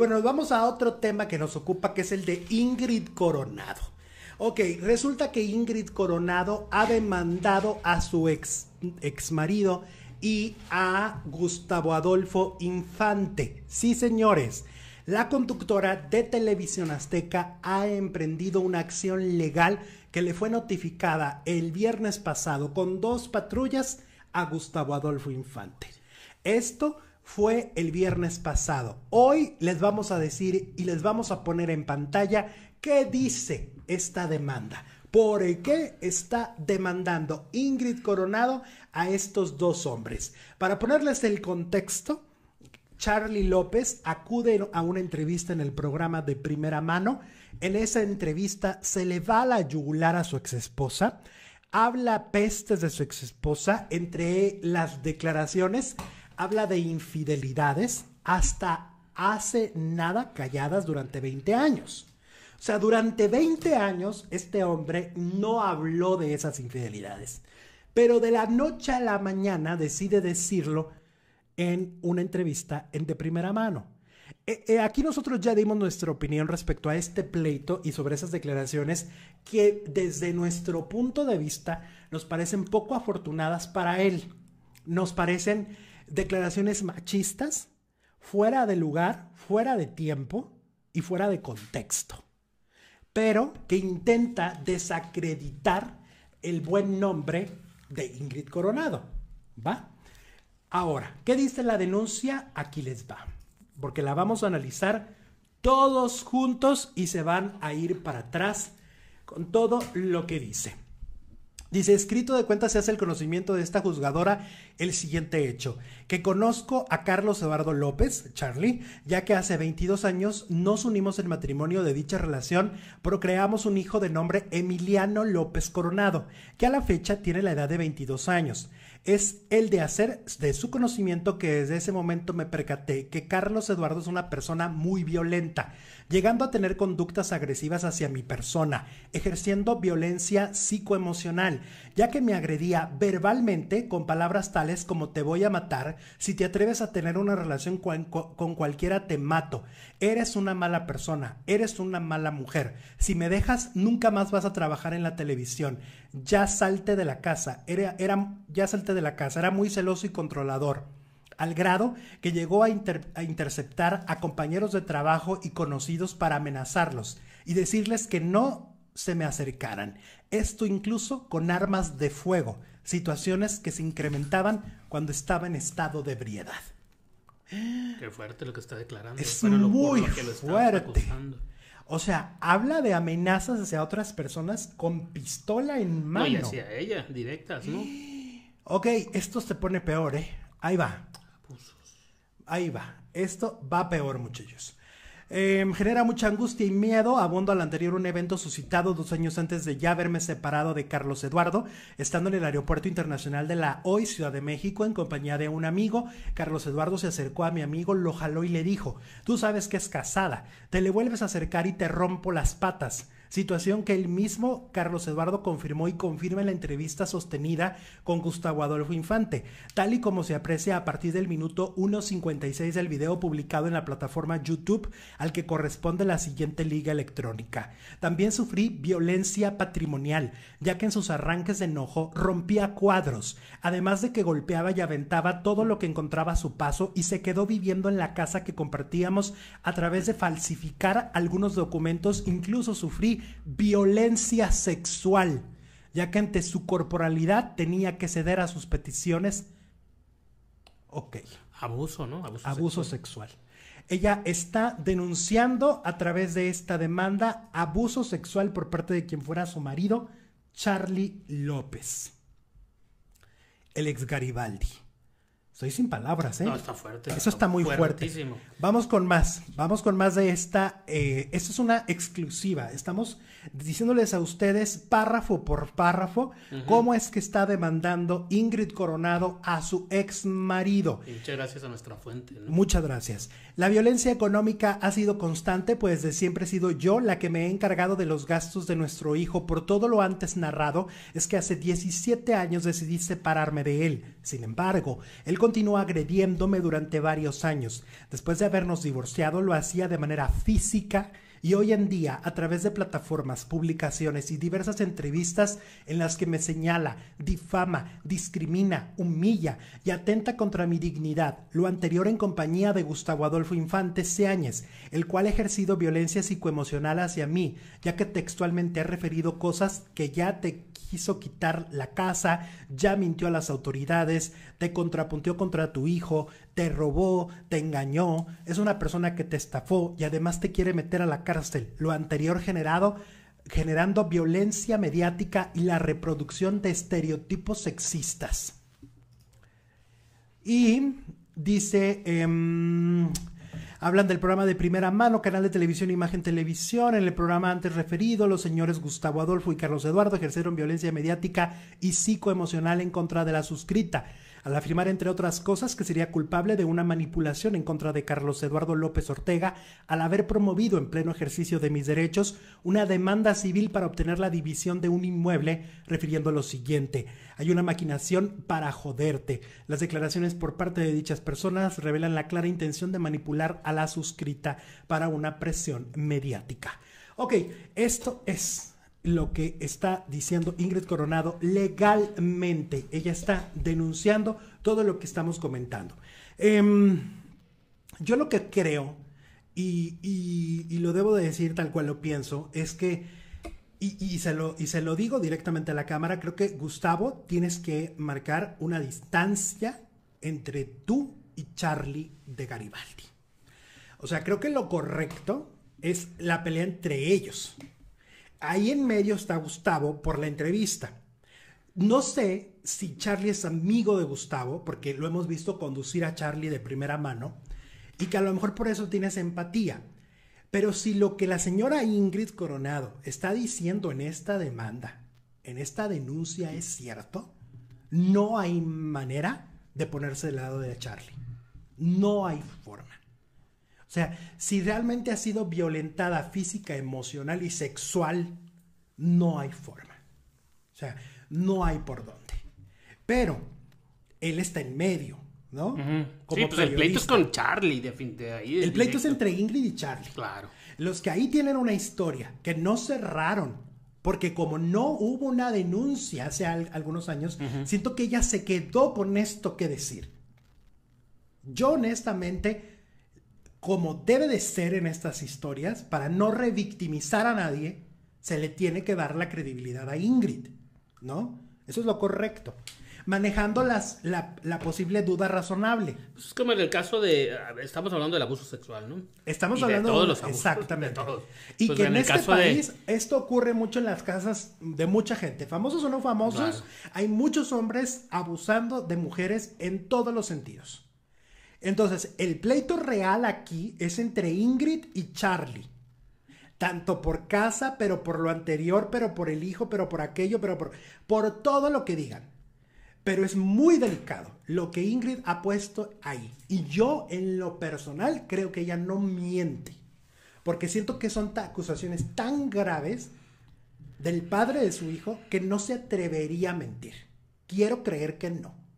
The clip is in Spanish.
bueno, vamos a otro tema que nos ocupa, que es el de Ingrid Coronado. Ok, resulta que Ingrid Coronado ha demandado a su ex, marido y a Gustavo Adolfo Infante. Sí, señores. La conductora de Televisión Azteca ha emprendido una acción legal que le fue notificada el viernes pasado con dos patrullas a Gustavo Adolfo Infante. Esto fue el viernes pasado. Hoy les vamos a decir y les vamos a poner en pantalla qué dice esta demanda. ¿Por qué está demandando Ingrid Coronado a estos dos hombres? Para ponerles el contexto, Charlie López acude a una entrevista en el programa de primera mano. En esa entrevista se le va la yugular a su exesposa, habla pestes de su exesposa entre las declaraciones habla de infidelidades hasta hace nada calladas durante 20 años. O sea, durante 20 años este hombre no habló de esas infidelidades, pero de la noche a la mañana decide decirlo en una entrevista en de primera mano. Eh, eh, aquí nosotros ya dimos nuestra opinión respecto a este pleito y sobre esas declaraciones que desde nuestro punto de vista nos parecen poco afortunadas para él. Nos parecen declaraciones machistas, fuera de lugar, fuera de tiempo y fuera de contexto, pero que intenta desacreditar el buen nombre de Ingrid Coronado. ¿Va? Ahora, ¿qué dice la denuncia? Aquí les va, porque la vamos a analizar todos juntos y se van a ir para atrás con todo lo que dice. Dice, escrito de cuenta se hace el conocimiento de esta juzgadora el siguiente hecho, que conozco a Carlos Eduardo López, Charlie, ya que hace 22 años nos unimos en matrimonio de dicha relación, procreamos un hijo de nombre Emiliano López Coronado, que a la fecha tiene la edad de 22 años es el de hacer de su conocimiento que desde ese momento me percaté que Carlos Eduardo es una persona muy violenta, llegando a tener conductas agresivas hacia mi persona, ejerciendo violencia psicoemocional, ya que me agredía verbalmente con palabras tales como te voy a matar, si te atreves a tener una relación con, cualquiera te mato, eres una mala persona, eres una mala mujer, si me dejas nunca más vas a trabajar en la televisión, ya salte de la casa, era, ya salte de la casa. Era muy celoso y controlador, al grado que llegó a, interceptar a compañeros de trabajo y conocidos para amenazarlos y decirles que no se me acercaran. Esto incluso con armas de fuego, situaciones que se incrementaban cuando estaba en estado de ebriedad. Qué fuerte lo que está declarando. Es muy fuerte. O sea, habla de amenazas hacia otras personas con pistola en mano. hacia ella, directas, ¿no? Ok, esto se pone peor, ¿eh? Ahí va. Ahí va. Esto va peor, muchachos. Em, genera mucha angustia y miedo, abondo al anterior un evento suscitado dos años antes de ya haberme separado de Carlos Eduardo, estando en el Aeropuerto Internacional de la hoy Ciudad de México en compañía de un amigo. Carlos Eduardo se acercó a mi amigo, lo jaló y le dijo, tú sabes que es casada, te le vuelves a acercar y te rompo las patas situación que el mismo Carlos Eduardo confirmó y confirma en la entrevista sostenida con Gustavo Adolfo Infante, tal y como se aprecia a partir del minuto 1.56 del video publicado en la plataforma YouTube al que corresponde la siguiente liga electrónica. También sufrí violencia patrimonial, ya que en sus arranques de enojo rompía cuadros, además de que golpeaba y aventaba todo lo que encontraba a su paso y se quedó viviendo en la casa que compartíamos a través de falsificar algunos documentos, incluso sufrí violencia sexual, ya que ante su corporalidad tenía que ceder a sus peticiones. Ok. Abuso, ¿no? Abuso, sexual. Ella está denunciando a través de esta demanda abuso sexual por parte de quien fuera su marido, Charlie López, el ex Garibaldi. Estoy sin palabras, ¿eh? No, está fuerte. Eso está, muy fuertísimo. fuerte. Vamos con más. Vamos con más de esta. Eh, esto es una exclusiva. Estamos diciéndoles a ustedes párrafo por párrafo cómo es que está demandando Ingrid Coronado a su ex marido. muchas gracias a nuestra fuente. Muchas gracias. La violencia económica ha sido constante, pues de siempre he sido yo la que me he encargado de los gastos de nuestro hijo. Por todo lo antes narrado, es que hace 17 años decidí separarme de él. Sin embargo, él continuó agrediéndome durante varios años. Después de habernos divorciado, lo hacía de manera física y hoy en día a través de plataformas, publicaciones y diversas entrevistas en las que me señala, difama, discrimina, humilla y atenta contra mi dignidad, lo anterior en compañía de Gustavo Adolfo Infante Seáñez, el cual ha ejercido violencia psicoemocional hacia mí, ya que textualmente ha referido cosas que ya te quiso quitar la casa, ya mintió a las autoridades, te contrapunteó contra tu hijo, te robó, te engañó, es una persona que te estafó y además te quiere meter a la casa lo anterior generado generando violencia mediática y la reproducción de estereotipos sexistas. Y dice, em, hablan del programa de primera mano, canal de televisión, imagen televisión, en el programa antes referido, los señores Gustavo Adolfo y Carlos Eduardo ejercieron violencia mediática y psicoemocional en contra de la suscrita al afirmar, entre otras cosas, que sería culpable de una manipulación en contra de Carlos Eduardo López Ortega al haber promovido en pleno ejercicio de mis derechos una demanda civil para obtener la división de un inmueble, refiriendo lo siguiente, hay una maquinación para joderte. Las declaraciones por parte de dichas personas revelan la clara intención de manipular a la suscrita para una presión mediática. Ok, esto es lo que está diciendo Ingrid Coronado legalmente. Ella está denunciando todo lo que estamos comentando. Em, yo lo que creo, y, lo debo de decir tal cual lo pienso, es que, y, se lo, y se lo digo directamente a la cámara, creo que Gustavo, tienes que marcar una distancia entre tú y Charlie de Garibaldi. O sea, creo que lo correcto es la pelea entre ellos. Ahí en medio está Gustavo por la entrevista. No sé si Charlie es amigo de Gustavo, porque lo hemos visto conducir a Charlie de primera mano, y que a lo mejor por eso tienes empatía. Pero si lo que la señora Ingrid Coronado está diciendo en esta demanda, en esta denuncia es cierto, no hay manera de ponerse del lado de Charlie. No hay forma. O sea, si realmente ha sido violentada física, emocional y sexual, no hay forma. O sea, no hay por dónde. Pero él está en medio, ¿no? sí, pues el pleito es con Charlie, de, El pleito es entre Ingrid y Charlie. Claro. Los que ahí tienen una historia que no cerraron. Porque como no hubo una denuncia hace algunos años, siento que ella se quedó con esto que decir. Yo honestamente como debe de ser en estas historias, para no revictimizar a nadie, se le tiene que dar la credibilidad a Ingrid, ¿no? Eso es lo correcto. Manejando las, la, posible duda razonable. Pues es como en el caso de. Estamos hablando del abuso sexual, ¿no? Estamos hablando de todos los abusos. Exactamente. Y pues que en, este país esto ocurre mucho en las casas de mucha gente. Famosos o no famosos, hay muchos hombres abusando de mujeres en todos los sentidos. Entonces, el pleito real aquí es entre Ingrid y Charlie. Tanto por casa, pero por lo anterior, pero por el hijo, pero por aquello, pero por, por todo lo que digan. Pero es muy delicado lo que Ingrid ha puesto ahí. Y yo en lo personal creo que ella no miente. Porque siento que son acusaciones tan graves del padre de su hijo que no se atrevería a mentir. Quiero creer que no.